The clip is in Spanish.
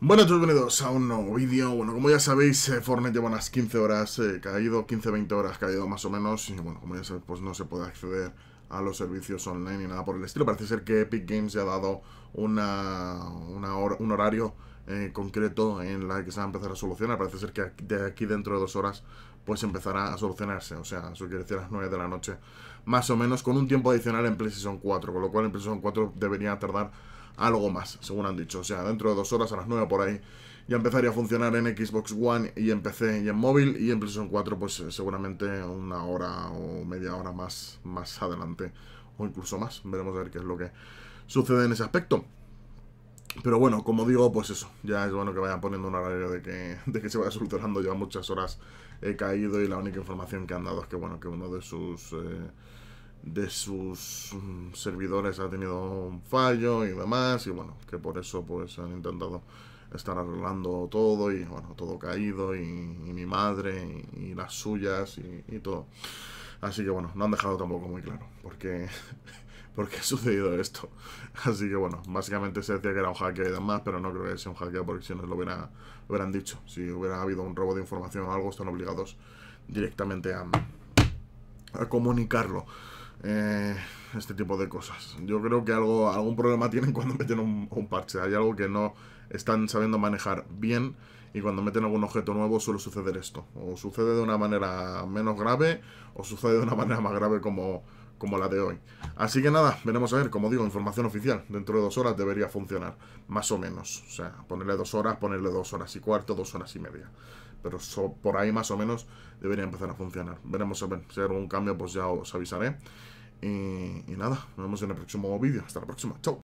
Bueno, todos bienvenidos a un nuevo vídeo. Bueno, como ya sabéis, eh, Fortnite lleva unas 15 horas caído, eh, 15-20 horas caído más o menos. Y bueno, como ya sabéis, pues no se puede acceder a los servicios online ni nada por el estilo. Parece ser que Epic Games ya ha dado una, un horario eh, concreto en la que se va a empezar a solucionar. Parece ser que de aquí dentro de dos horas pues empezará a solucionarse. O sea, eso quiere decir a las 9 de la noche, más o menos, con un tiempo adicional en PlayStation 4. Con lo cual en PlayStation 4 debería tardar algo más, según han dicho. O sea, dentro de dos horas a las nueve por ahí ya empezaría a funcionar en Xbox One y en PC y en móvil y en PlayStation 4 pues eh, seguramente una hora o media hora más, más adelante o incluso más. Veremos a ver qué es lo que sucede en ese aspecto. Pero bueno, como digo, pues eso, ya es bueno que vayan poniendo un horario de que, de que se vaya solucionando. Ya muchas horas he caído y la única información que han dado es que, bueno, que uno de sus... Eh, de sus mm, servidores ha tenido un fallo y demás y bueno que por eso pues han intentado estar arreglando todo y bueno todo caído y, mi madre y, las suyas y, todo así que bueno no han dejado tampoco muy claro porque qué ha sucedido esto así que bueno básicamente se decía que era un hackeo y demás pero no creo que sea un hackeo porque si no lo, hubiera, hubieran dicho si hubiera habido un robo de información o algo están obligados directamente a, a comunicarlo eh, este tipo de cosas. Yo creo que algo, algún problema tienen cuando meten un, un parche. Hay algo que no están sabiendo manejar bien y cuando meten algún objeto nuevo suele suceder esto. O sucede de una manera menos grave o sucede de una manera más grave como como la de hoy. Así que nada, veremos a ver, como digo, información oficial. Dentro de dos horas debería funcionar, más o menos. O sea, ponerle dos horas, ponerle dos horas y cuarto, dos horas y media. Pero por ahí más o menos debería empezar a funcionar. Veremos a ver, si hay algún cambio pues ya os avisaré. Y, y nada, nos vemos en el próximo vídeo. Hasta la próxima, chao.